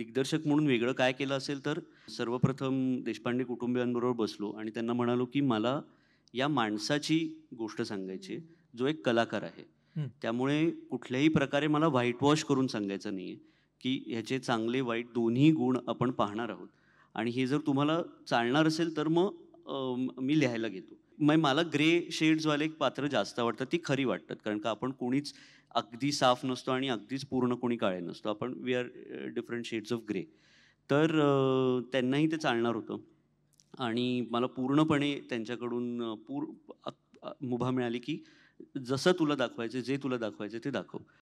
दिग्दर्शक म्हणून वेगळं काय केलं असेल तर सर्वप्रथम देशपांडे कुटुंबियांबरोबर बसलो आणि त्यांना म्हणालो की मला या माणसाची गोष्ट सांगायची जो एक कलाकार आहे त्यामुळे कुठल्याही प्रकारे मला व्हाईट वॉश करून सांगायचं नाही आहे की ह्याचे चांगले वाईट दोन्ही गुण आपण पाहणार आहोत आणि हे जर तुम्हाला चालणार असेल तर मग मी लिहायला घेतो मग मला ग्रे शेड्सवाले एक पात्र जास्त आवडतात ती खरी वाटतात कारण का आपण कोणीच अगदी साफ नसतो आणि अगदीच पूर्ण कोणी काळे नसतो आपण we are different shades of grey तर uh, त्यांनाही ते चालणार होतं आणि मला पूर्णपणे त्यांच्याकडून uh, पूर मुभा मिळाली की जसं तुला दाखवायचं जे तुला दाखवायचं ते दाखव